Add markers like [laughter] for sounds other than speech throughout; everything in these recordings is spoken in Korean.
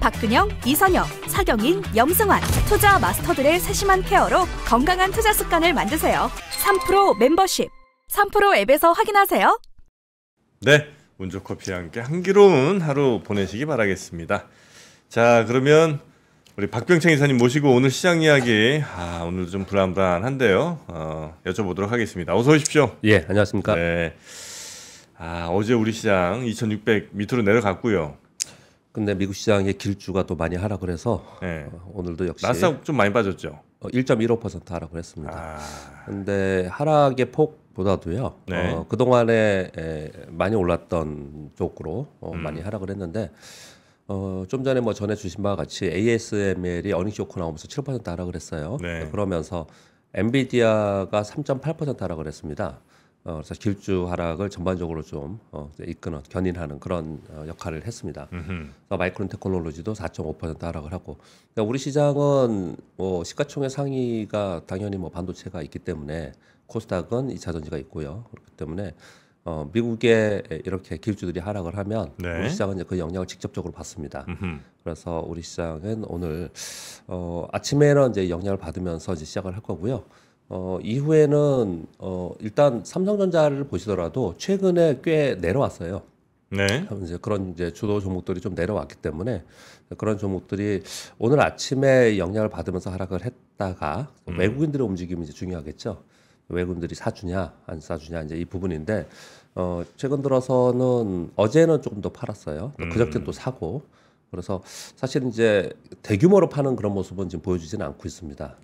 박근영, 이선영, 사경인, 염승환 투자 마스터들의 세심한 케어로 건강한 투자 습관을 만드세요. 3프로 멤버십 3프로 앱에서 확인하세요. 네, 운조 커피와 함께 한기로운 하루 보내시기 바라겠습니다. 자, 그러면 우리 박병창 이사님 모시고 오늘 시장 이야기 아 오늘 좀 불안불안한데요. 어, 여쭤보도록 하겠습니다. 어서 오십시오. 예, 안녕하십니까. 네. 아 어제 우리 시장 2,600 밑으로 내려갔고요. 근데 미국 시장의 길주가 또 많이 하락 을해서 네. 어, 오늘도 역시 나스닥 좀 많이 빠졌죠. 1.15% 하락을 했습니다. 아. 근데 하락의 폭보다도요. 네. 어, 그 동안에 많이 올랐던 쪽으로 어, 음. 많이 하락을 했는데 어, 좀 전에 뭐 전해 주신 바와 같이 ASML이 어닝 쇼크 나오면서 7% 하락을 했어요. 네. 그러면서 엔비디아가 3.8% 하락을 했습니다. 어, 그래서 길주 하락을 전반적으로 좀 어, 이끄는 견인하는 그런 어, 역할을 했습니다. 그래서 마이크론 테크놀로지도 4.5% 하락을 하고 그러니까 우리 시장은 뭐 시가총액 상위가 당연히 뭐 반도체가 있기 때문에 코스닥은 이차 전지가 있고요. 그렇기 때문에 어, 미국에 이렇게 길주들이 하락을 하면 네. 우리 시장은 이제 그 영향을 직접적으로 받습니다. 음흠. 그래서 우리 시장은 오늘 어, 아침에는 이제 영향을 받으면서 이제 시작을 할 거고요. 어, 이후에는 어, 일단 삼성전자를 보시더라도 최근에 꽤 내려왔어요. 네. 이제 그런 이제 주도 종목들이 좀 내려왔기 때문에 그런 종목들이 오늘 아침에 영향을 받으면서 하락을 했다가 음. 외국인들의 움직임이 이제 중요하겠죠. 외국인들이 사주냐 안 사주냐 이제 이 부분인데 어, 최근 들어서는 어제는 조금 더 팔았어요. 음. 그저께 또 사고 그래서 사실 이제 대규모로 파는 그런 모습은 지금 보여주지는 않고 있습니다.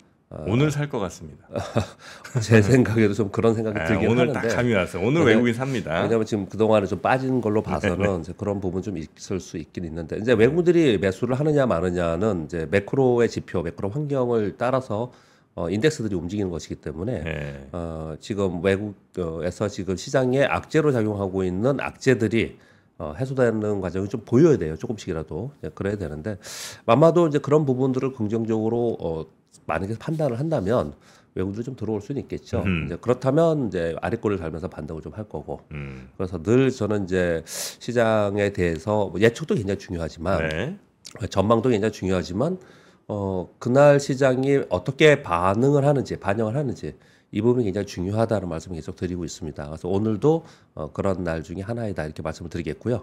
오늘 살 것 같습니다. [laughs] 제 생각에도 좀 그런 생각이 네, 들긴 오늘 하는데 딱 감이 왔어요. 오늘 외국인 삽니다. 왜냐하면 지금 그동안에 좀 빠진 걸로 봐서는 네, 네. 이제 그런 부분 좀 있을 수 있긴 있는데 이제 외국들이 매수를 하느냐 마느냐는 이제 매크로의 지표, 매크로 환경을 따라서 어, 인덱스들이 움직이는 것이기 때문에 네. 어, 지금 외국에서 지금 시장에 악재로 작용하고 있는 악재들이 어, 해소되는 과정이 좀 보여야 돼요. 조금씩이라도 네, 그래야 되는데 아마도 이제 그런 부분들을 긍정적으로 어, 만약에 판단을 한다면 외국인들이 좀 들어올 수는 있겠죠. 음. 이제 그렇다면 이제 아래꼬를 달면서 반등을 좀 할 거고. 음. 그래서 늘 저는 이제 시장에 대해서 뭐 예측도 굉장히 중요하지만 네. 전망도 굉장히 중요하지만 어 그날 시장이 어떻게 반응을 하는지 반영을 하는지 이 부분이 굉장히 중요하다는 말씀을 계속 드리고 있습니다. 그래서 오늘도 어, 그런 날 중에 하나이다 이렇게 말씀을 드리겠고요.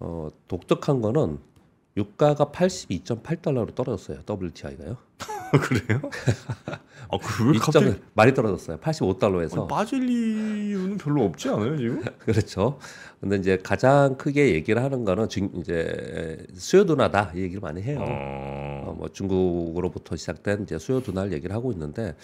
어, 독특한 거는 유가가 82.8달러로 떨어졌어요. WTI가요. [laughs] [laughs] 그래요? 아, [laughs] 어, 그왜 갑자기 많이 떨어졌어요. 85달러에서 아니, 빠질 이유는 별로 없지 않아요 지금? [laughs] 그렇죠. 근데 이제 가장 크게 얘기를 하는 거는 중, 이제 수요 둔화다 이 얘기를 많이 해요. 어... 어, 뭐 중국으로부터 시작된 이제 수요 둔화를 얘기를 하고 있는데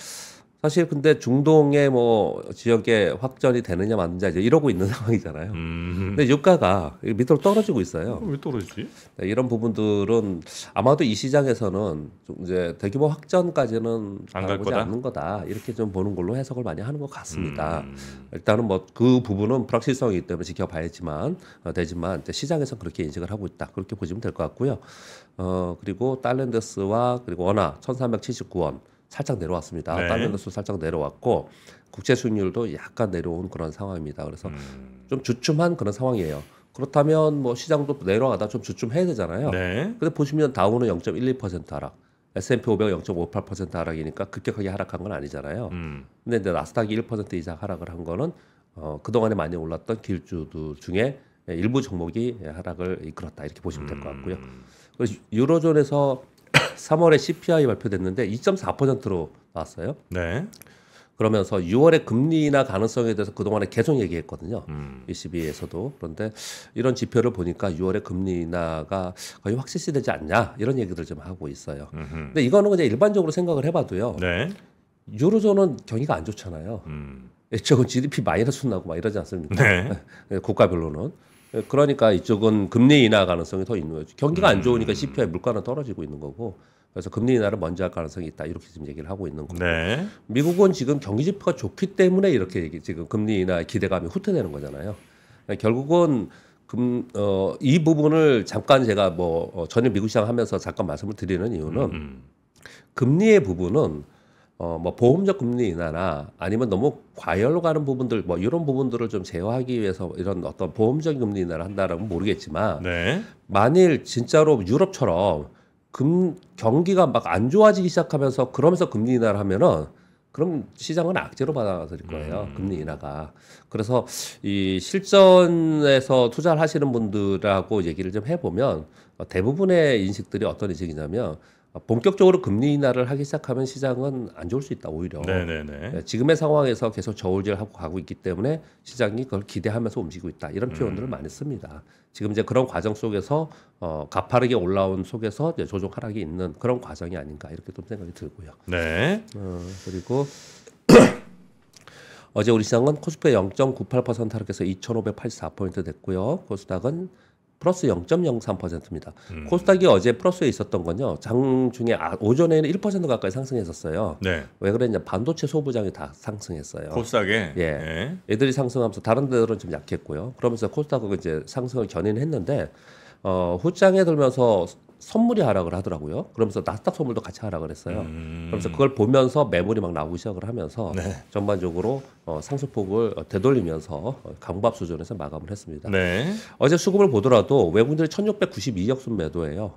사실 근데 중동의 뭐 지역에 확전이 되느냐 맞느냐 이제 이러고 있는 [laughs] 상황이잖아요. 음. 근데 유가가 밑으로 떨어지고 있어요. 왜 떨어지지? 네, 이런 부분들은 아마도 이 시장에서는 좀 이제 대규모 확전까지는 안갈 거다. 않는 거다 이렇게 좀 보는 걸로 해석을 많이 하는 것 같습니다. 음. 일단은 뭐 그 부분은 불확실성이기 때문에 지켜봐야지만 어, 되지만 시장에서 그렇게 인식을 하고 있다 그렇게 보시면 될 것 같고요. 어 그리고 달랜드스와 그리고 원화 1,379원 살짝 내려왔습니다. 네. 달러도 살짝 내려왔고 국제 수익률도 약간 내려온 그런 상황입니다. 그래서 음. 좀 주춤한 그런 상황이에요. 그렇다면 뭐 시장도 내려가다 좀 주춤해야 되잖아요. 네. 근데 보시면 다우는 0.12% 하락, S&P 500 0.58% 하락이니까 급격하게 하락한 건 아니잖아요. 음. 근데 이제 나스닥이 1% 이상 하락을 한 거는 어, 그동안에 많이 올랐던 길주들 중에 일부 종목이 하락을 이끌었다 이렇게 보시면 될 것 같고요. 음. 유로존에서 3월에 CPI 발표됐는데 2.4%로 나왔어요. 네. 그러면서 6월에 금리나 가능성에 대해서 그동안에 계속 얘기했거든요. 음. ECB에서도. 그런데 이런 지표를 보니까 6월에 금리나가 거의 확실시 되지 않냐 이런 얘기들 좀 하고 있어요. 음흠. 근데 이거는 그냥 일반적으로 생각을 해봐도요. 네. 유로존은 경기가 안 좋잖아요. 음. 저거 GDP 마이너스 나고 막 이러지 않습니까? 네. [laughs] 예, 국가별로는. 그러니까 이쪽은 금리 인하 가능성이 더 있는 거죠. 경기가 안 음. 좋으니까 CPI 물가는 떨어지고 있는 거고 그래서 금리 인하를 먼저 할 가능성이 있다 이렇게 지금 얘기를 하고 있는 거고 네. 미국은 지금 경기 지표가 좋기 때문에 이렇게 얘기, 지금 금리 인하 기대감이 후퇴되는 거잖아요. 결국은 금, 어, 이 부분을 잠깐 제가 뭐 어, 전혀 미국 시장 하면서 잠깐 말씀을 드리는 이유는 음. 음. 금리의 부분은 어, 뭐 보험적 금리 인하나 아니면 너무 과열로 가는 부분들 뭐 이런 부분들을 좀 제어하기 위해서 이런 어떤 보험적 금리 인하를 한다라면 모르겠지만 네. 만일 진짜로 유럽처럼 금 경기가 막 안 좋아지기 시작하면서 그러면서 금리 인하를 하면은 그럼 시장은 악재로 받아들일 거예요. 음. 금리 인하가. 그래서 이 실전에서 투자를 하시는 분들하고 얘기를 좀 해보면 어, 대부분의 인식들이 어떤 인식이냐면 본격적으로 금리 인하를 하기 시작하면 시장은 안 좋을 수 있다 오히려 네네네. 예, 지금의 상황에서 계속 저울질하고 가고 있기 때문에 시장이 그걸 기대하면서 움직이고 있다 이런 표현들을 음. 많이 씁니다 지금 이제 그런 과정 속에서 어, 가파르게 올라온 속에서 이제 조종 하락이 있는 그런 과정이 아닌가 이렇게 좀 생각이 들고요 네. 어, 그리고 [clears throat] 어제 우리 시장은 코스피 0.98% 하락해서 2,584포인트 됐고요. 코스닥은 플러스 0.03%입니다. 음. 코스닥이 어제 플러스에 있었던 건요. 장중에 아, 오전에는 1% 가까이 상승했었어요. 네. 왜 그랬냐? 반도체 소부장이 다 상승했어요. 코스닥에 예. 네. 애들이 상승하면서 다른 데들은 좀 약했고요. 그러면서 코스닥은 이제 상승을 견인했는데 어, 후장에 들면서 선물이 하락을 하더라고요. 그러면서 나스닥 선물도 같이 하락을 했어요. 음. 그러면서 그걸 보면서 매물이 막 나오기 시작을 하면서 네. 전반적으로 어, 상승폭을 어, 되돌리면서 어, 강박 수준에서 마감을 했습니다. 네. 어제 수급을 보더라도 외국인들이 1692억 순 매도예요.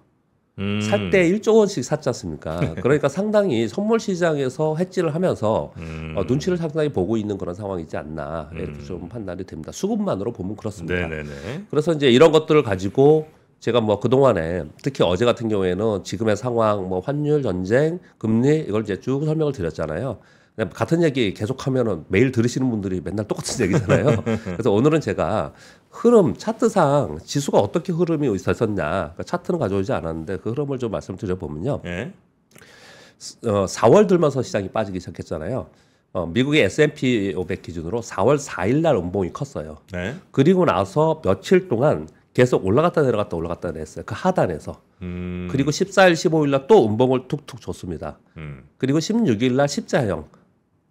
음. 살때 1조 원씩 샀지 않습니까? [laughs] 네. 그러니까 상당히 선물 시장에서 해지를 하면서 음. 어, 눈치를 상당히 보고 있는 그런 상황이지 않나 이렇게 음. 좀 판단이 됩니다. 수급만으로 보면 그렇습니다. 네네네. 네, 네. 그래서 이제 이런 것들을 가지고 제가 뭐 그동안에 특히 어제 같은 경우에는 지금의 상황, 뭐 환율, 전쟁, 금리 이걸 이제 쭉 설명을 드렸잖아요. 같은 얘기 계속하면은 매일 들으시는 분들이 맨날 똑같은 [laughs] 얘기잖아요. 그래서 오늘은 제가 흐름 차트상 지수가 어떻게 흐름이 있었냐 그러니까 차트는 가져오지 않았는데 그 흐름을 좀 말씀드려 보면요. 예? 어, 4월 들면서 시장이 빠지기 시작했잖아요. 어, 미국의 S&P 500 기준으로 4월 4일 날 음봉이 컸어요. 네. 그리고 나서 며칠 동안 계속 올라갔다 내려갔다 올라갔다 내렸어요. 그 하단에서. 음. 그리고 14일, 15일 날 또 음봉을 툭툭 줬습니다. 음. 그리고 16일 날 십자형.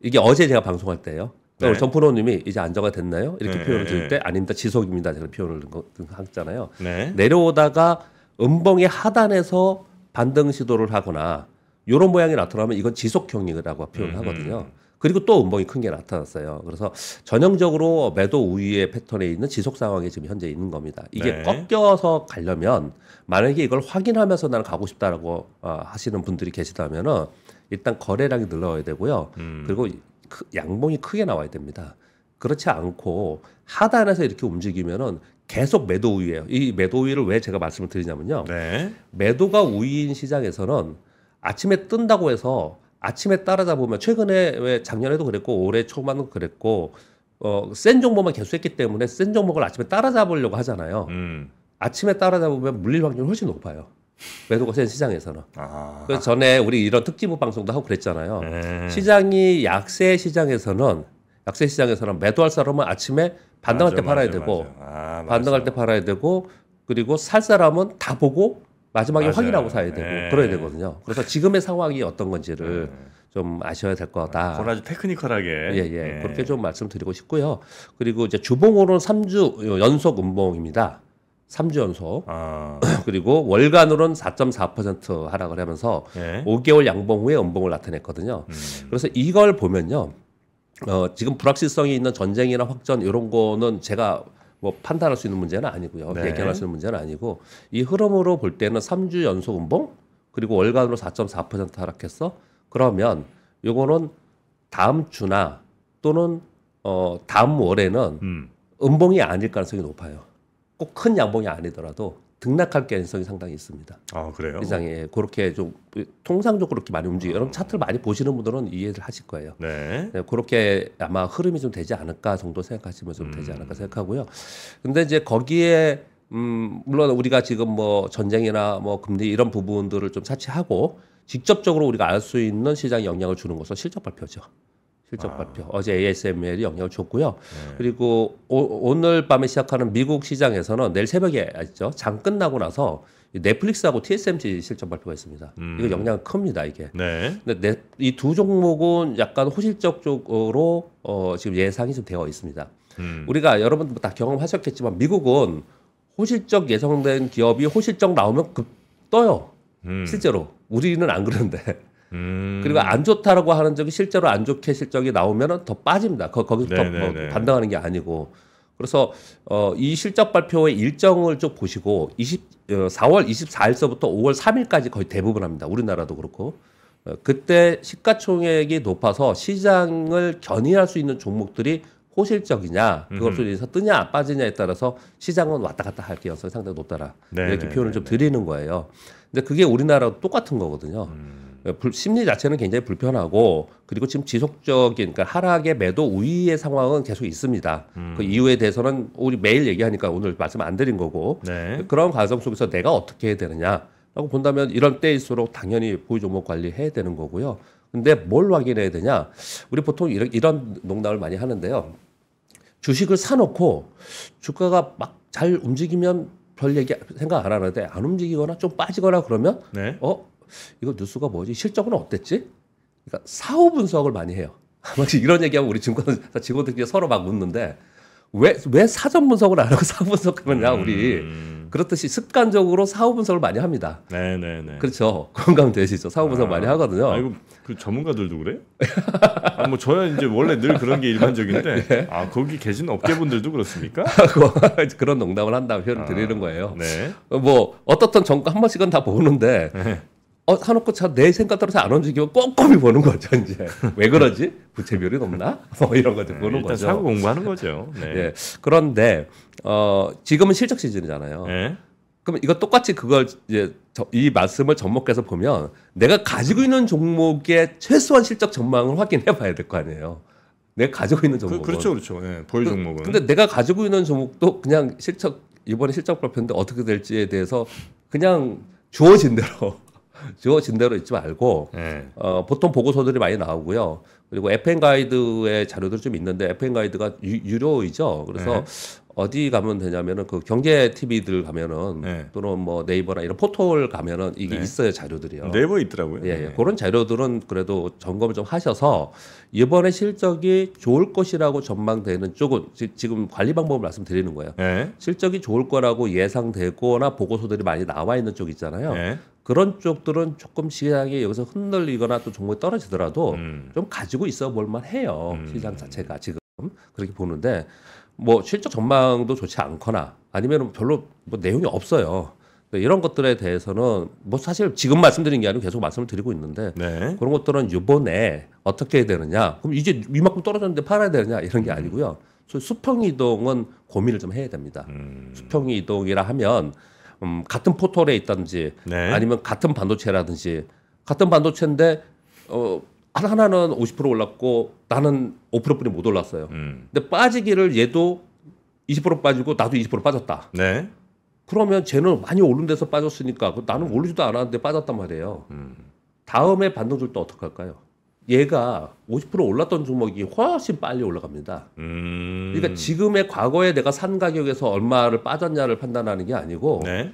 이게 어제 제가 방송할 때예요. 네. 정프로님이 이제 안정화 됐나요? 이렇게 네. 표현을 드릴 때 아닙니다. 지속입니다. 저는 표현을 하잖아요. 네. 내려오다가 음봉의 하단에서 반등 시도를 하거나 요런 모양이 나타나면 이건 지속형이라고 표현을 음, 음. 하거든요. 음. 그리고 또 음봉이 큰 게 나타났어요. 그래서 전형적으로 매도 우위의 패턴에 있는 지속 상황이 지금 현재 있는 겁니다. 이게 네. 꺾여서 가려면 만약에 이걸 확인하면서 나는 가고 싶다라고 어, 하시는 분들이 계시다면은 일단 거래량이 늘어야 되고요. 음. 그리고 크, 양봉이 크게 나와야 됩니다. 그렇지 않고 하단에서 이렇게 움직이면은 계속 매도 우위예요. 이 매도 우위를 왜 제가 말씀을 드리냐면요. 네. 매도가 우위인 시장에서는 아침에 뜬다고 해서 아침에 따라다 보면 최근에 왜 작년에도 그랬고 올해 초반도 그랬고 어센 종목만 개수했기 때문에 센 종목을 아침에 따라잡으려고 하잖아요. 음. 아침에 따라잡으면 물릴 확률이 훨씬 높아요. 매도가 센 시장에서는. 아. 그 전에 우리 이런 특집부 방송도 하고 그랬잖아요. 네. 시장이 약세 시장에서는 약세 시장에서는 매도할 사람은 아침에 반등할 맞아, 때 팔아야 맞아, 되고 맞아. 아, 반등할 때 팔아야 되고 그리고 살 사람은 다 보고 마지막에 맞아요. 확인하고 사야 되고 네. 그래야 되거든요. 그래서 지금의 상황이 어떤 건지를 네. 좀 아셔야 될 거다. 그건 아주 테크니컬하게. 예, 예. 예. 그렇게 좀 말씀드리고 싶고요. 그리고 이제 주봉으로는 3주 연속 음봉입니다. 3주 연속. 아. [clears throat] 그리고 월간으로는 4.4% 하락을 하면서 예. 5개월 양봉 후에 음봉을 나타냈거든요. 음. 그래서 이걸 보면요. 어, 지금 불확실성이 있는 전쟁이나 확전 이런 거는 제가 뭐 판단할 수 있는 문제는 아니고요. 네. 예견할 수 있는 문제는 아니고 이 흐름으로 볼 때는 3주 연속 음봉 그리고 월간으로 4.4% 하락했어. 그러면 요거는 다음 주나 또는 어 다음 월에는 음. 음봉이 아닐 가능성이 높아요. 꼭 큰 양봉이 아니더라도 등락할 가능성이 상당히 있습니다. 아 그래요? 세상에 그렇게 좀 통상적으로 그렇게 많이 움직여. 음. 여러분 차트를 많이 보시는 분들은 이해를 하실 거예요. 네. 네. 그렇게 아마 흐름이 좀 되지 않을까 정도 생각하시면 좀 음. 되지 않을까 생각하고요. 근데 이제 거기에 음 물론 우리가 지금 뭐 전쟁이나 뭐 금리 이런 부분들을 좀 차치하고 직접적으로 우리가 알 수 있는 시장에 영향을 주는 것은 실적 발표죠. 실적 아. 발표 어제 ASML이 영향을 줬고요. 네. 그리고 오, 오늘 밤에 시작하는 미국 시장에서는 내일 새벽에 아시죠? 장 끝나고 나서 넷플릭스하고 TSMC 실적 발표가 있습니다. 음. 이거 영향 큽니다 이게. 네. 근데 이두 종목은 약간 호실적 쪽으로 어, 지금 예상이 좀 되어 있습니다. 음. 우리가 여러분 다 경험하셨겠지만 미국은 호실적 예상된 기업이 호실적 나오면 급 떠요. 음. 실제로 우리는 안그러는데 음. 그리고 안 좋다라고 하는 적이 실제로 안 좋게 실적이 나오면 더 빠집니다. 거, 거기서 더뭐 네, 네, 네. 반등하는 게 아니고. 그래서 어, 이 실적 발표의 일정을 좀 보시고 20, 어, 4월 24일서부터 5월 3일까지 거의 대부분 합니다. 우리나라도 그렇고. 어, 그때 시가총액이 높아서 시장을 견인할 수 있는 종목들이 호실적이냐 그것으로 음. 해서 뜨냐 빠지냐에 따라서 시장은 왔다 갔다 할 가능성이 상당히 높더라 네네 이렇게 표현을 좀 드리는 거예요. 근데 그게 우리나라도 똑같은 거거든요. 음. 어, 불, 심리 자체는 굉장히 불편하고 그리고 지금 지속적인 그러니까 하락의 매도 우위의 상황은 계속 있습니다. 그 음. 그 이유에 대해서는 우리 매일 얘기하니까 오늘 말씀 안 드린 거고 네. 그런 과정 속에서 내가 어떻게 해야 되느냐라고 본다면 이런 때일수록 당연히 보유 종목 관리해야 되는 거고요. 근데 뭘 확인해야 되냐? 우리 보통 이런, 이런 농담을 많이 하는데요. 주식을 사놓고 주가가 막 잘 움직이면 별 얘기 생각 안 하는데 안 움직이거나 좀 빠지거나 그러면 네. 어 이거 뉴스가 뭐지? 실적은 어땠지? 그러니까 사후 분석을 많이 해요. 아 [laughs] 이런 얘기하면 우리 증권 사 직원들끼리 서로 막묻는데 왜, 왜 사전 분석을 안 하고 [laughs] 사후 분석하느냐, 우리. 음. 그렇듯이 습관적으로 사후 분석을 많이 합니다. 네네네. 그렇죠. 건강 [laughs] 되시죠 사후 분석 아, 많이 하거든요. 아, 이거 그 전문가들도 그래요? 아, 뭐 저야 이제 원래 늘 그런 게 일반적인데, 네. 아, 거기 계신 업계분들도 그렇습니까? 그런 농담을 한다고 아, 표현을 드리는 거예요. 네. 뭐, 어떻든 정권한 번씩은 다 보는데, 네. 어, 사놓고 차 내 생각대로 잘안 움직이면 꼼꼼히 보는 거죠, 이제. 왜 그러지? 부채비율이 높나? [laughs] 뭐 이런 것들 네, 보는 거죠. 사고 공부하는 거죠. 네. 네. 그런데, 어, 지금은 실적 시즌이잖아요. 네. 그럼 이거 똑같이 그걸 이제 저, 이 말씀을 접목해서 보면 내가 가지고 있는 종목의 최소한 실적 전망을 확인해 봐야 될 거 아니에요. 내가 가지고 있는 그, 종목은 그렇죠, 그렇죠. 네, 그, 렇죠 그렇죠. 예, 보유 종목은. 그, 근데 내가 가지고 있는 종목도 그냥 실적 이번에 실적 발표인데 어떻게 될지에 대해서 그냥 주어진 대로 지워진 대로 있지 말고 네. 어, 보통 보고서들이 많이 나오고요. 그리고 FN 가이드의 자료들 좀 있는데 FN 가이드가 유, 료이죠 그래서 네. 어디 가면 되냐면은 그 경제 TV들 가면은 네. 또는 뭐 네이버나 이런 포털 가면은 이게 네. 있어요 자료들이요. 네이버 있더라고요. 예, 네. 그런 자료들은 그래도 점검을 좀 하셔서 이번에 실적이 좋을 것이라고 전망되는 쪽은 지금 관리 방법을 말씀드리는 거예요. 실적이 좋을 거라고 예상되거나 보고서들이 많이 나와 있는 쪽 있잖아요. 그런 쪽들은 조금 시장이 여기서 흔들리거나 또 종목이 떨어지더라도 음. 좀 가지고 있어 볼만 해요. 음. 시장 자체가 지금 그렇게 보는데 뭐 실적 전망도 좋지 않거나 아니면 별로 뭐 내용이 없어요. 네, 이런 것들에 대해서는 뭐 사실 지금 말씀드린 게 아니고 계속 말씀을 드리고 있는데 네. 그런 것들은 이번에 어떻게 해야 되느냐 그럼 이제 위만큼 떨어졌는데 팔아야 되느냐 이런 게 음. 아니고요 수평 이동은 고민을 좀 해야 됩니다 음. 수평 이동이라 하면 음, 같은 포털에 있다든지 네. 아니면 같은 반도체라든지 같은 반도체인데 어, 하나는 50% 올랐고 나는 5%뿐이 못 올랐어요. 음. 근데 빠지기를 얘도 20% 빠지고 나도 20% 빠졌다. 네. 그러면 쟤는 많이 오른 데서 빠졌으니까 나는 오르지도 않았는데 빠졌단 말이에요. 음. 다음에 반도줄도 어떡할까요? 얘가 50% 올랐던 종목이 훨씬 빨리 올라갑니다. 음... 그러니까 지금의 과거에 내가 산 가격에서 얼마를 빠졌냐를 판단하는 게 아니고 네?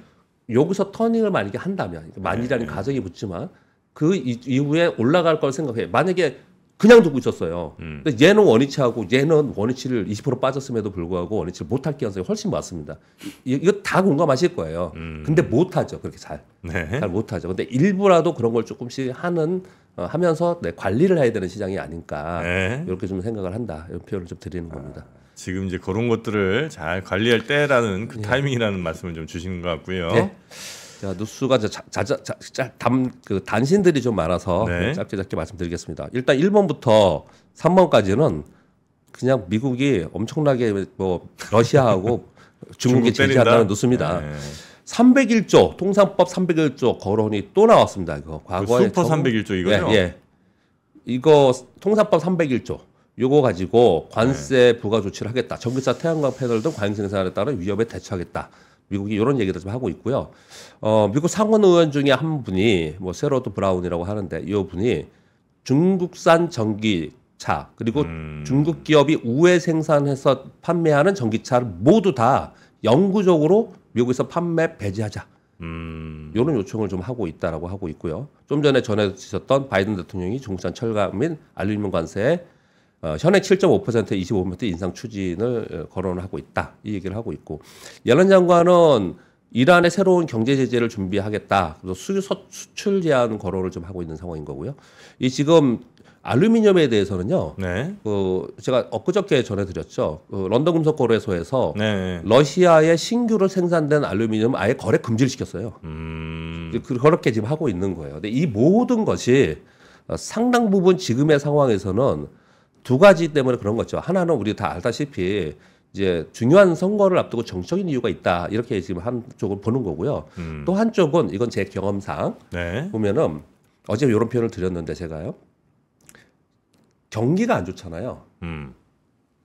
여기서 터닝을 만약에 한다면 그러니까 만이라는 네. 가정이 붙지만 그 이후에 올라갈 걸 생각해. 만약에 그냥 두고 있었어요. 음. 근데 얘는 원위치하고 얘는 원위치를 20% 빠졌음에도 불구하고 원위치를 못할 기능성이 훨씬 많습니다. 이, 이거 다 공감하실 거예요. 음. 근데 못하죠. 그렇게 잘. 네. 잘 못하죠. 근데 일부라도 그런 걸 조금씩 하는 어, 하면서 네, 관리를 해야 되는 시장이 아닌가 네. 이렇게 좀 생각을 한다. 이런 표현을 좀 드리는 겁니다. 아, 지금 이제 그런 것들을 잘 관리할 때라는 그 예. 타이밍이라는 말씀을 좀 주신 것 같고요. 예. 자, 뉴스가 자자자단그 단신들이 좀 많아서 네. 짧게 짧게 말씀드리겠습니다. 일단 1번부터 3번까지는 그냥 미국이 엄청나게 뭐 러시아하고 [laughs] 중국에 제재한다는 뉴스입니다. 네. 301조 통상법 301조 거론이 또 나왔습니다. 이거 그 과거에 슈퍼 처음, 301조 이거요? 예, 예. 이거 통상법 301조 요거 가지고 관세 네. 부과 조치를 하겠다. 전기차 태양광 패널 등 관세 생산에 따른 위협에 대처하겠다. 미국이 이런 얘기를 좀 하고 있고요. 어, 미국 상원 의원 중에 한 분이 뭐 세로드 브라운이라고 하는데 이 분이 중국산 전기차 그리고 음. 중국 기업이 우회 생산해서 판매하는 전기차를 모두 다 영구적으로 미국에서 판매 배제하자. 음. 이런 요청을 좀 하고 있다라고 하고 있고요. 좀 전에 전해 주셨던 바이든 대통령이 중국산 철강 및 알루미늄 관세에 어, 현행 7.5% 25% 인상 추진을 어, 거론하고 있다 이 얘기를 하고 있고 연란 장관은 이란의 새로운 경제 제재를 준비하겠다. 그래서 수, 수출 제한 거론을 좀 하고 있는 상황인 거고요. 이 지금 알루미늄에 대해서는요. 네. 그 제가 엊그저께 전해드렸죠. 그 런던 금속 거래소에서 네. 러시아의 신규로 생산된 알루미늄 아예 거래 금지를 시켰어요. 음... 그, 그렇게 지금 하고 있는 거예요. 근데 이 모든 것이 어, 상당 부분 지금의 상황에서는 두 가지 때문에 그런 거죠. 하나는 우리 다 알다시피 이제 중요한 선거를 앞두고 정적인 이유가 있다 이렇게 지금 한쪽을 보는 거고요. 음. 또 한쪽은 이건 제 경험상 네. 보면은 어제 이런 표현을 드렸는데 제가요 경기가 안 좋잖아요. 음.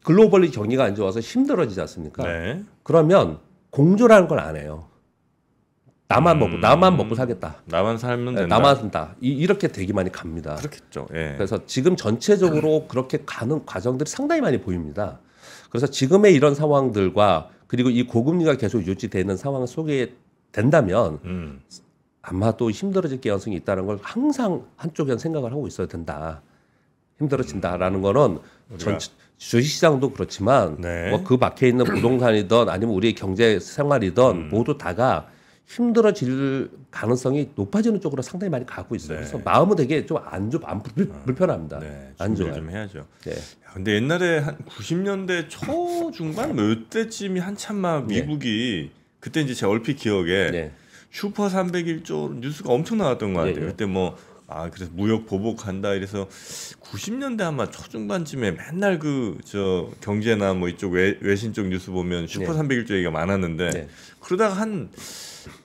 글로벌리 경기가 안 좋아서 힘들어지지 않습니까? 네. 그러면 공조라는 걸 안 해요. 나만 먹고 음. 나만 먹고 사겠다 나만 살면 네, 된다. 나만 산다. 이, 렇게 되게 많이 갑니다. 그렇겠죠. 예. 그래서 지금 전체적으로 [clears throat] 그렇게 가는 과정들이 상당히 많이 보입니다. 그래서 지금의 이런 상황들과 그리고 이 고금리가 계속 유지되는 상황 속에 된다면 음. 아마 도 힘들어질 가능성이 있다는 걸 항상 한쪽에는 생각을 하고 있어야 된다. 힘들어진다라는 음. 거는 전 주식시장도 그렇지만 네. 뭐그 밖에 있는 [clears throat] 부동산이든 아니면 우리 경제 생활이든 음. 모두 다가 힘들어질 가능성이 높아지는 쪽으로 상당히 많이 가고 있어요. 네. 그래서 마음은 되게 좀안 좀안 아, 불편합니다. 네, 안 좋아요. 좀 해야죠. 네. 야, 근데 옛날에 한 90년대 초 중반 뭐 이때쯤이 한참 막 네. 미국이 네. 그때 이제 제 얼핏 기억에 네. 슈퍼 301조 뉴스가 엄청 나왔던 것 예, 같아요. 예. 그때 뭐아 그래서 무역 보복한다 이래서 90년대 아마 초중반쯤에 맨날 그 저 경제나 뭐 이쪽 외, 외신 쪽 뉴스 보면 슈퍼 네. 301조 얘기가 많았는데 네. 그러다가 한한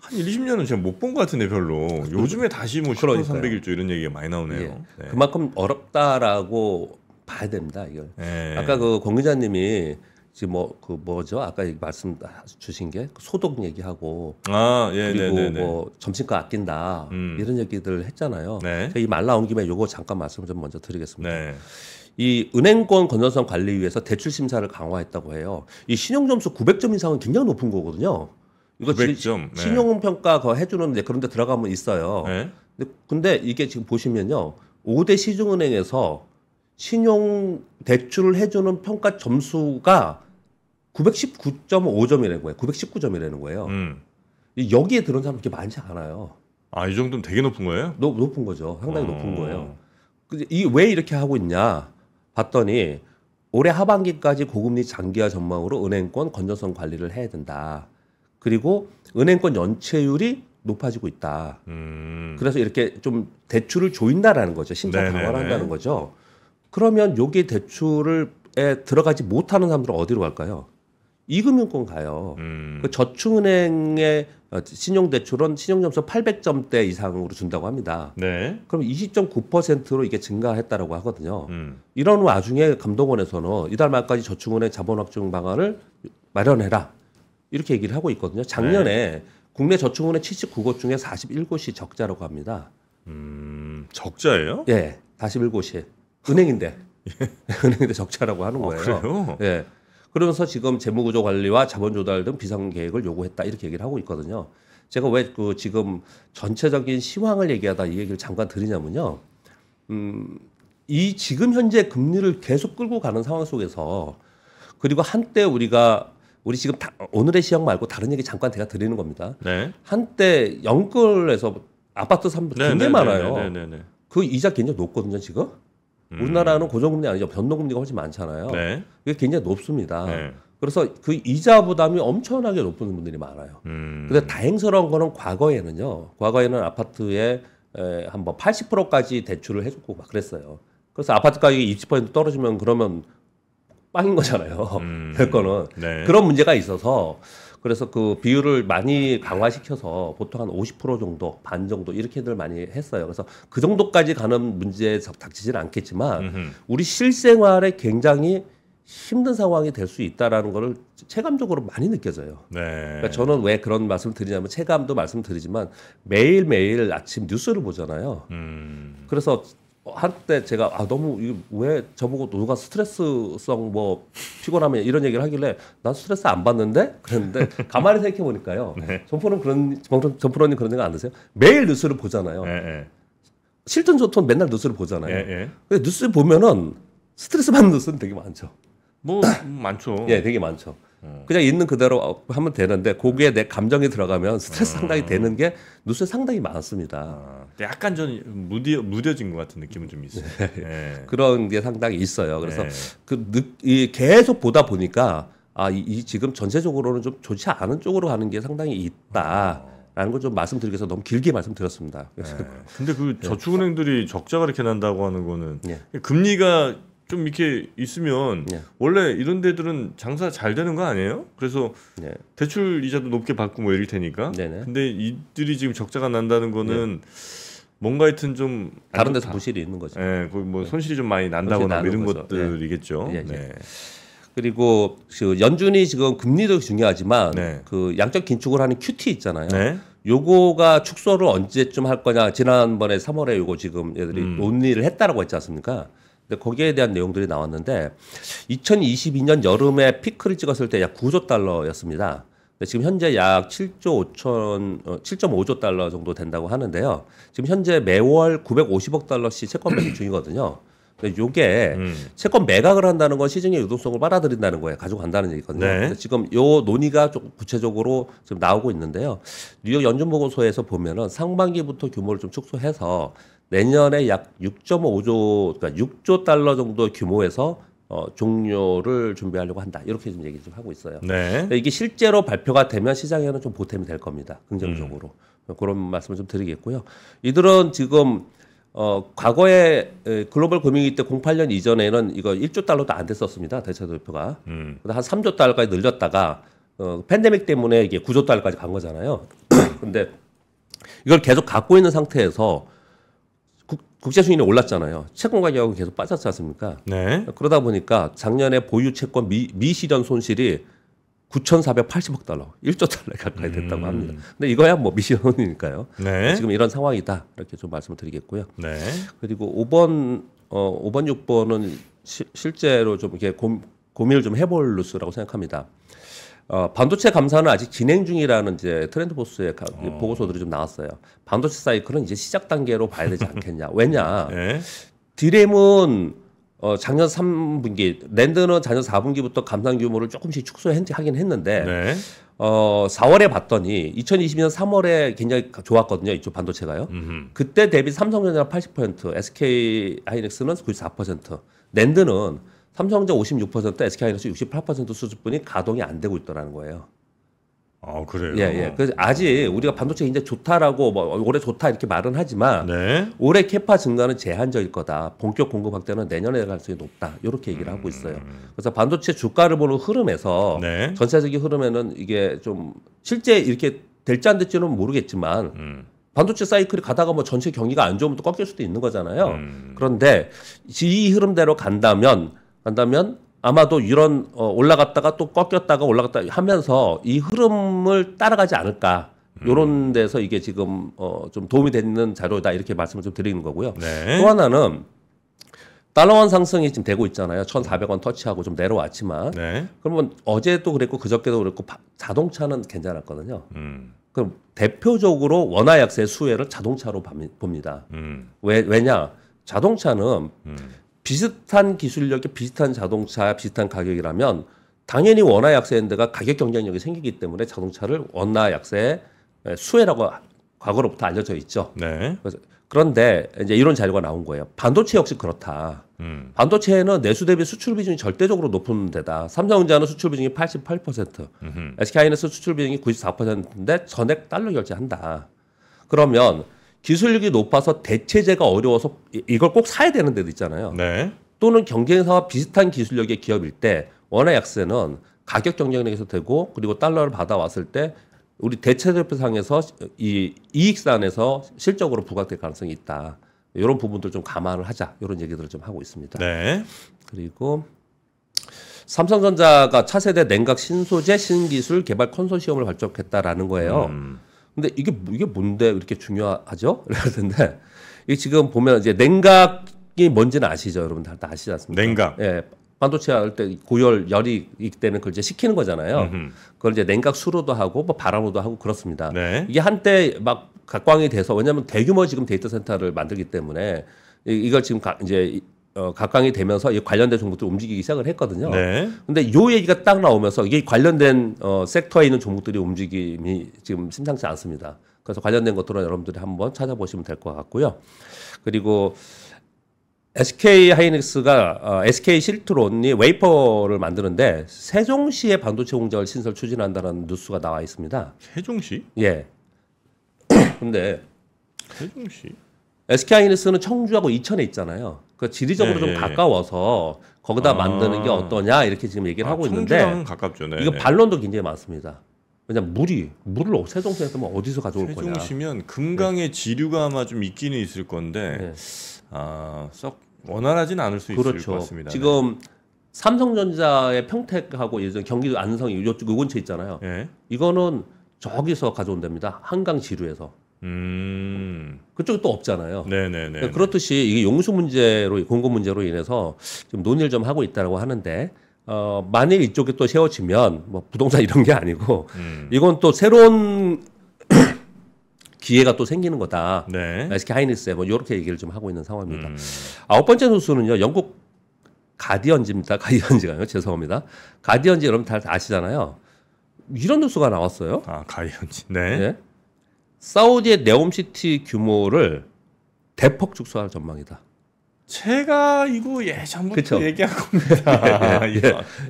한 20년은 제가 못 본 것 같은데 별로 요즘에 다시 뭐 슈퍼 그러니까요. 301조 이런 얘기가 많이 나오네요. 예. 네. 그만큼 어렵다라고 봐야 됩니다 이걸. 네. 아까 그권 기자님이 지금 뭐그 뭐죠? 아까 말씀 주신 게 그 소독 얘기하고 아, 예, 그리고 네, 네, 네. 뭐 점심값 아낀다 음. 이런 얘기들 했잖아요. 네. 이말 나온 김에 요거 잠깐 말씀 을좀 먼저 드리겠습니다. 네. 이 은행권 건전성 관리위해서 대출 심사를 강화했다고 해요. 이 신용점수 900점 이상은 굉장히 높은 거거든요. 이거 900점. 신용평가 거 해주는 이 그런 데 들어가면 있어요. 근 근데 이게 지금 보시면요. 5대 시중은행에서 신용 대출을 해주는 평가 점수가 919.5점이라는 거예요. 919점이라는 거예요. 음. 여기에 들어온 사람 그렇게 많지 않아요. 아, 이 정도면 되게 높은 거예요? 노, 높은 거죠. 상당히 어... 높은 거예요. 이왜 이렇게 하고 있냐 봤더니 올해 하반기까지 고금리 장기화 전망으로 은행권 건전성 관리를 해야 된다. 그리고 은행권 연체율이 높아지고 있다. 음... 그래서 이렇게 좀 대출을 조인다라는 거죠. 심사 강화한다는 거죠. 그러면 요기 대출을 에 들어가지 못하는 사람들은 어디로 갈까요? 이금융권 가요. 음. 그 저축은행의 어, 신용대출은 신용점수 800점대 이상으로 준다고 합니다. 네. 그럼 20.9%로 이게 증가했다라고 하거든요. 음. 이런 와중에 감독원에서는 이달 말까지 저축은행 자본확충 방안을 마련해라 이렇게 얘기를 하고 있거든요. 작년에 네. 국내 저축은행 79곳 중에 41곳이 적자라고 합니다. 음, 적자예요? 예, 41곳이. 은행인데 예. [laughs] 은행인데 적자라고 하는 아, 거예요. 아, 그래요? 예. 그러면서 지금 재무구조 관리와 자본 조달 등 비상 계획을 요구했다 이렇게 얘기를 하고 있거든요. 제가 왜 그 지금 전체적인 시황을 얘기하다 이 얘기를 잠깐 드리냐면요. 음, 이 지금 현재 금리를 계속 끌고 가는 상황 속에서 그리고 한때 우리가 우리 지금 다, 오늘의 시황 말고 다른 얘기 잠깐 제가 드리는 겁니다. 네. 한때 영끌에서 아파트 산 네, 굉장히 네, 네 많아요. 네, 네, 그 이자 굉장히 높거든요 지금. 음. 우리나라는 고정금리 아니죠. 변동금리가 훨씬 많잖아요. 네. 그게 굉장히 높습니다. 네. 그래서 그 이자 부담이 엄청나게 높은 분들이 많아요. 음. 근데 다행스러운 거는 과거에는요. 과거에는 아파트에 한뭐 80%까지 대출을 해줬고 막 그랬어요. 그래서 아파트 가격이 20% 떨어지면 그러면 빵인 거잖아요. 음. 될 거는 네. 그런 문제가 있어서 그래서 그 비율을 많이 강화시켜서 보통 한 50% 정도, 반 정도 이렇게들 많이 했어요. 그래서 그 정도까지 가는 문제에 닥치진 않겠지만 음흠. 우리 실생활에 굉장히 힘든 상황이 될 수 있다라는 거를 체감적으로 많이 느껴져요. 네. 그러니까 저는 왜 그런 말씀을 드리냐면 체감도 말씀드리지만 매일매일 아침 뉴스를 보잖아요. 음. 그래서 어, 한때 제가 아 너무 왜 저보고 누가 스트레스성 뭐 피곤하면 이런 얘기를 하길래 난 스트레스 안 받는데 그랬는데 [laughs] 가만히 생각해 보니까요. 네. 점프는 그런 점프로님 그런 생각 안 드세요? 매일 뉴스를 보잖아요. 네, 네. 좋던 맨날 뉴스를 보잖아요. 네, 예, 예. 근 뉴스 보면은 스트레스 받는 뉴스는 되게 많죠. 뭐 음, 많죠. 예, 되게 많죠. 그냥 있는 그대로 하면 되는데 거기에 내 감정이 들어가면 스트레스 음. 상당히 되는 게 뉴스에 상당히 많습니다. 아, 약간 좀 무뎌, 무뎌진 것 같은 느낌은 좀 있어요. [laughs] 네. 네. 그런 게 상당히 있어요. 그래서 네. 예. 그이 계속 보다 보니까 아, 이, 이, 지금 전체적으로는 좀 좋지 않은 쪽으로 가는 게 상당히 있다. 아. 라는 걸 좀 말씀드리기 위해서 너무 길게 말씀드렸습니다. 예. 그래서 네. 근데 그 저축은행들이 적자가 이렇게 난다고 하는 거는 금리가 좀 이렇게 있으면 네. 원래 이런 데들은 장사 잘 되는 거 아니에요? 그래서 네. 대출 이자도 높게 받고 뭐 이럴 테니까. 네네. 근데 이들이 지금 적자가 난다는 거는 네. 뭔가 하여튼 좀 다른 데서 부실이 있는 거죠. 예, 거뭐 네. 손실이 좀 많이 난다거나 뭐 이런 거죠. 네. 것들이겠죠. 예, 예. 네. 그리고 그 연준이 지금 금리도 중요하지만 네. 그 양적 긴축을 하는 QT 있잖아요. 네. 요거가 축소를 언제쯤 할 거냐 지난번에 3월에 요거 지금 얘들이 음. 논의를 했다라고 했지 않습니까? 근데 거기에 대한 내용들이 나왔는데 2022년 여름에 피크를 찍었을 때 약 9조 달러였습니다. 지금 현재 약 7조 5천 7.5조 달러 정도 된다고 하는데요. 지금 현재 매월 950억 달러씩 채권 매수 중이거든요. 요게 음. 채권 매각을 한다는 건 시중의 유동성을 빨아들인다는 거예요. 가져 간다는 얘기거든요. 네. 지금 요 논의가 좀 구체적으로 지금 나오고 있는데요. 뉴욕 연준보고서에서 보면은 상반기부터 규모를 좀 축소해서 내년에 약 6.5조 그러니까 6조 달러 정도 규모에서 어, 종료를 준비하려고 한다. 이렇게 좀 얘기 좀 하고 있어요. 네. 그러니까 이게 실제로 발표가 되면 시장에는 좀 보탬이 될 겁니다. 긍정적으로 음. 그런 말씀을 좀 드리겠고요. 이들은 지금 어, 과거에 글로벌 금융위기 때 08년 이전에는 이거 1조 달러도 안 됐었습니다. 대체 대표가. 음. 한 3조 달러까지 늘렸다가 어, 팬데믹 때문에 이게 9조 달러까지 간 거잖아요. [clears throat] 근데 이걸 계속 갖고 있는 상태에서 국제 수익이 올랐잖아요. 채권 가격은 계속 빠졌지 않습니까? 네. 그러다 보니까 작년에 보유 채권 미, 미실현 손실이 9,480억 달러, 1조 달러 가까이 됐다고 음. 합니다. 근데 이거야 뭐 미션이니까요. 시 네. 지금 이런 상황이다. 이렇게 좀 말씀을 드리겠고요. 네. 그리고 5번 어 5번 6번은 시, 실제로 좀 이렇게 고, 고민을 좀 해볼 뉴스라고 생각합니다. 어, 반도체 감사는 아직 진행 중이라는 이제 트렌드보스의 어. 보고서들이 좀 나왔어요. 반도체 사이클은 이제 시작 단계로 봐야 되지 않겠냐. [laughs] 왜냐? 네. 디램은 어, 작년 3분기, 랜드는 작년 4분기부터 감산 규모를 조금씩 축소하긴 했는데, 네? 어, 4월에 봤더니 2022년 3월에 굉장히 좋았거든요. 이쪽 반도체가요. 음흠. 그때 대비 삼성전자 80%, SK 하이닉스는 94%, 랜드는 삼성전자 56%, SK하이닉스 68% 수준분이 가동이 안 되고 있더라는 거예요. 아 그래요. 예, 예. 그래서 아직 우리가 반도체 이제 좋다라고 뭐 올해 좋다 이렇게 말은 하지만 네. 올해 캐파 증가는 제한적일 거다. 본격 공급 확대는 내년에 가능성이 높다. 이렇게 얘기를 음... 하고 있어요. 음. 그래서 반도체 주가를 보는 흐름에서 네. 전체적인 흐름에는 이게 좀 실제 이렇게 될지 안 될지는 모르겠지만 음. 반도체 사이클이 가다가 뭐 전체 경기가 안 좋으면 또 꺾일 수도 있는 거잖아요. 음... 그런데 이 흐름대로 간다면 한다면 아마도 이런 어, 올라갔다가 또 꺾였다가 올라갔다 하면서 이 흐름을 따라가지 않을까. 음. 요런 데서 이게 지금 어 좀 도움이 되는 자료다 이렇게 말씀을 좀 드리는 거고요. 네. 또 하나는 달러원 상승이 지금 되고 있잖아요. 1,400원 터치하고 좀 내려왔지만 네. 그러면 어제도 그랬고 그저께도 그랬고 자동차는 괜찮았거든요. 음. 그럼 대표적으로 원화 약세 수혜를 자동차로 봅니다. 음. 왜, 왜냐? 자동차는 음. 비슷한 기술력에 비슷한 자동차 비슷한 가격이라면 당연히 원화 약세 엔드가 가격 경쟁력이 생기기 때문에 자동차를 원화 약세 예, 수혜라고 과거로부터 알려져 있죠. 네. 그런데 이제 이런 자료가 나온 거예요. 반도체 역시 그렇다. 음. 반도체는 내수 대비 수출 비중이 절대적으로 높은 데다. 삼성전자는 수출 비중이 88%, 음흠. SK하이닉스 수출 비중이 94%인데 전액 달러 결제한다. 그러면 기술력이 높아서 대체제가 어려워서 이걸 꼭 사야 되는 데도 있잖아요. 네. 또는 경쟁사와 비슷한 기술력의 기업일 때 원화 약세는 가격 경쟁력에서 되고 그리고 달러를 받아왔을 때 우리 대체제표상에서 이 이익산에서 실적으로 부각될 가능성이 있다. 이런 부분들 좀 감안을 하자. 이런 얘기들을 좀 하고 있습니다. 네. 그리고 삼성전자가 차세대 냉각 신소재 신기술 개발 컨소시엄을 발족했다라는 거예요. 음. 근데 이게 뭐, 이게 뭔데 이렇게 중요하죠? 그랬는데 [laughs] 이 지금 보면 이제 냉각이 뭔지는 아시죠, 여러분들 다 아시지 않습니까? 냉각. 예. 반도체 할 때 고열 열이 있때는 그걸 이제 식히는 거잖아요. 음흠. 그걸 이제 냉각 수로도 하고 뭐 바람으로도 하고 그렇습니다. 네. 이게 한때 막 각광이 돼서 왜냐하면 대규모 지금 데이터 센터를 만들기 때문에 이걸 지금 가, 이제 어, 각광이 되면서 이 관련된 종목들 움직이기 시작을 했거든요. 네. 근데 요 얘기가 딱 나오면서 이게 관련된 어, 섹터에 있는 종목들이 움직임이 지금 심상치 않습니다. 그래서 관련된 것들은 여러분들이 한번 찾아보시면 될 것 같고요. 그리고 SK 하이닉스가 어, SK 실트론이 웨이퍼를 만드는데 세종시에 반도체 공장을 신설 추진한다는 뉴스가 나와 있습니다. 세종시? 예. [clears throat] 근데 세종시? SK 하이닉스는 청주하고 이천에 있잖아요. 그 지리적으로 네, 좀 예, 예. 가까워서 거기다 아. 만드는 게 어떠냐 이렇게 지금 얘기를 아, 하고 있는데 가깝죠. 네, 이거 네. 반론도 굉장히 많습니다. 왜냐 물이 물을 세종시에서 뭐 어디서 가져올 세종시면 거냐? 세종시면 금강의 네. 지류가 아마 좀 있기는 있을 건데 네. 아썩 원활하진 않을 수 그렇죠. 있을 것 같습니다. 지금 삼성전자의 평택하고 예전 경기도 안성 이쪽 그 근처 있잖아요. 예. 이거는 저기서 가져온답니다. 한강 지류에서. 음. 그쪽은 또 없잖아요. 네네네. 네, 네, 그러니까 네. 그렇듯이 이게 용수 문제로 공급 문제로 인해서 좀 논의를 좀 하고 있다라고 하는데 어 만일 이쪽에 또 세워지면 뭐 부동산 이런 게 아니고 음. 이건 또 새로운 [coughs] 기회가 또 생기는 거다. 네. SK 하이닉스에 뭐 이렇게 얘기를 좀 하고 있는 상황입니다. 음. 아홉 번째 소수는요. 영국 가디언즈입니다. [laughs] 가디언즈가요. 죄송합니다. 가디언즈 여러분 다 아시잖아요. 이런 뉴스가 나왔어요. 아 가디언즈. 네. 네. 사우디의 네옴시티 규모를 대폭 축소할 전망이다. 제가 이거 예전부터 그쵸? 얘기한 겁니다. [laughs] 예, 예, 예.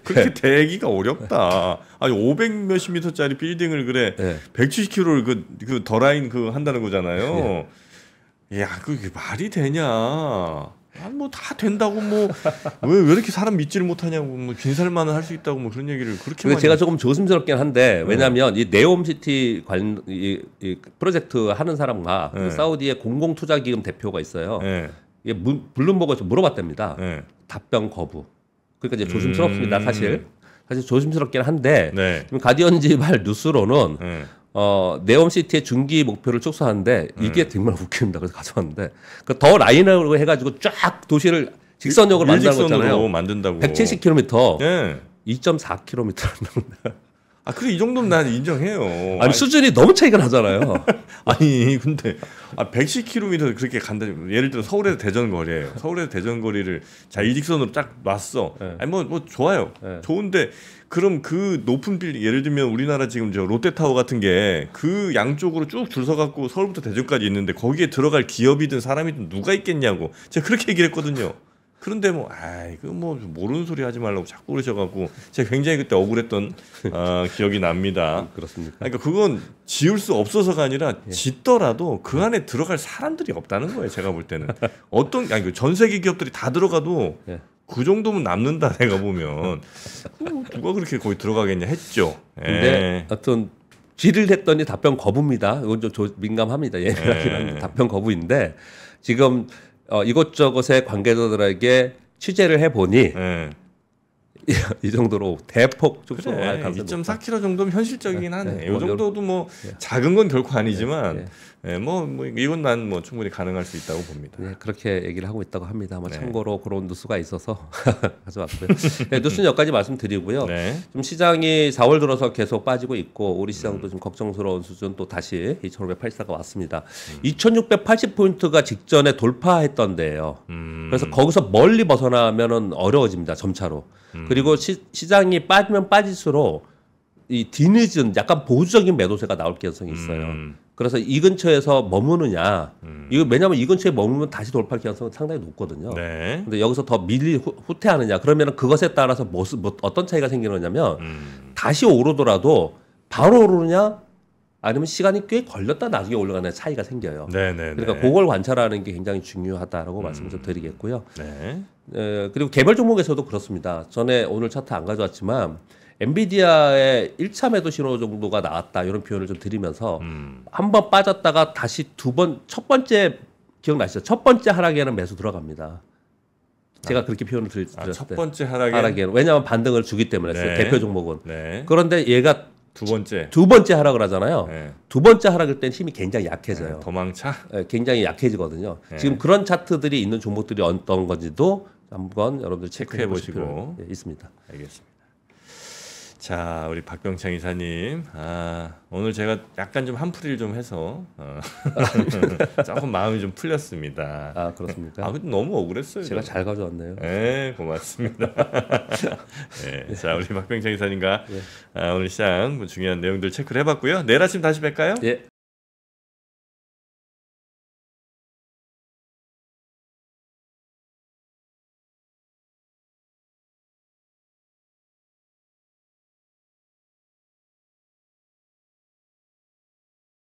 그렇게 대기가 어렵다. 아니 500 몇십 미터짜리 빌딩을 그래 170km를 예. 그, 그 더라인 그 한다는 거잖아요. 예. 야, 그게 말이 되냐? 아, 뭐다 된다고 뭐 왜 왜 이렇게 사람 믿지를 못하냐고 뭐 빈살만은 할 수 있다고 뭐 그런 얘기를 그렇게 많이 제가 조금 조심스럽긴 한데 네. 왜냐하면 네. 이 네옴시티 관 이, 이 프로젝트 하는 사람과 그 네. 그 사우디의 공공투자기금 대표가 있어요. 네. 이게 블룸버그에서 물어봤답니다. 네. 답변 거부. 그러니까 이제 음. 조심스럽습니다 음... 사실. 사실 조심스럽긴 한데 네. 가디언지 말 뉴스로는 어, 네옴시티의 중기 목표를 축소하는데 이게 음. 정말 웃깁니다. 그래서 가져왔는데 그러니까 더 라인으로 해가지고 쫙 도시를 직선역으로 만드는 거잖아요. 만든다고. 170km. 예. 2.4km라는. 아, 그래 이 정도면 난 인정해요. 아니, 아니 수준이 너무 차이가 나잖아요. [laughs] 아니 근데 아 110km 그렇게 간다. 예를 들어 서울에서 대전 거리예요. 서울에서 대전 거리를 자 이직선으로 쫙 놨어. 네. 아니 뭐뭐 뭐 좋아요. 네. 좋은데 그럼 그 높은 빌딩 예를 들면 우리나라 지금 저 롯데타워 같은 게 그 양쪽으로 쭉 줄 서갖고 서울부터 대전까지 있는데 거기에 들어갈 기업이든 사람이든 누가 있겠냐고 제가 그렇게 얘기를 했거든요. 그런데 뭐, 아이, 그 뭐 모르는 소리 하지 말라고 자꾸 그러셔갖고 제가 굉장히 그때 억울했던 어, 기억이 납니다. 아, 그렇습니까? 그러니까 그건 지울 수 없어서가 아니라 예. 짓더라도 그 안에 들어갈 사람들이 없다는 거예요. 제가 볼 때는 어떤 아니 그 전 세계 기업들이 다 들어가도 예. 그 정도면 남는다 [laughs] 내가 보면 뭐 누가 그렇게 거기 들어가겠냐 했죠. 근데 예. 하여튼 질을 했더니 답변 거부입니다. 이건 좀 민감합니다. 예민하긴 한데 예. 예. 답변 거부인데 지금 어, 이것저것의 관계자들에게 취재를 해보니 이, 예. [laughs] 이 정도로 대폭 축소 그래, 2.4kg 정도면 현실적이긴 네. 하네. 예, 네. 이 정도도 네. 뭐 작은 건 결코 아니지만 예, 뭐, 뭐 이건 난뭐 충분히 가능할 수 있다고 봅니다. 네, 그렇게 얘기를 하고 있다고 합니다. 아마 네. 참고로 그런 뉴스가 있어서 [laughs] 가져왔고요. 네, 뉴스는 여기까지 말씀드리고요. 네. 좀 시장이 4월 들어서 계속 빠지고 있고 우리 시장도 음. 좀 걱정스러운 수준 또 다시 2,584가 왔습니다. 음. 2,680 포인트가 직전에 돌파했던데요. 예 음. 그래서 거기서 멀리 벗어나면은 어려워집니다. 점차로. 음. 그리고 시, 시장이 빠지면 빠질수록 이 디니즌 약간 보수적인 매도세가 나올 가능성이 있어요. 음. 그래서 이 근처에서 머무느냐. 음. 이거 왜냐하면 이 근처에 머무면 다시 돌파할 가능성은 상당히 높거든요. 네. 근데 여기서 더 밀리 후, 후퇴하느냐. 그러면 그것에 따라서 뭐, 뭐 어떤 차이가 생기느냐면 음. 다시 오르더라도 바로 오르느냐 아니면 시간이 꽤 걸렸다 나중에 올라가는 차이가 생겨요. 네네 네, 네. 그러니까 그걸 관찰하는 게 굉장히 중요하다라고 음. 말씀을 좀 드리겠고요. 네. 에, 그리고 개별 종목에서도 그렇습니다. 전에 오늘 차트 안 가져왔지만 엔비디아의 1차 매도 신호 정도가 나왔다 이런 표현을 좀 드리면서 음. 한번 빠졌다가 다시 두 번 첫 번째 기억나시죠? 첫 번째 하락에는 매수 들어갑니다. 제가 아, 그렇게 표현을 아, 드렸을 아, 첫 번째 하락에 하락에는 왜냐하면 반등을 주기 때문에 네. 대표 종목은 네. 그런데 얘가 두 번째 두 번째 하락을 하잖아요. 네. 두 번째 하락일 때는 힘이 굉장히 약해져요. 네, 도망차? 네, 굉장히 약해지거든요. 네. 지금 그런 차트들이 있는 종목들이 어떤 건지도 한번 여러분들 체크해 보시고 있습니다. 알겠습니다. 자, 우리 박병창 이사님. 아, 오늘 제가 약간 좀 한풀이를 좀 해서 어. [laughs] 조금 마음이 좀 풀렸습니다. 아, 그렇습니까? 아, 근데 너무 억울했어요. 제가 잘 가져왔네요. 네, 고맙습니다. 네, [laughs] 자, 우리 박병창 이사님과 예. 아, 오늘 시장 중요한 내용들 체크를 해봤고요. 내일 아침 다시 뵐까요? 예.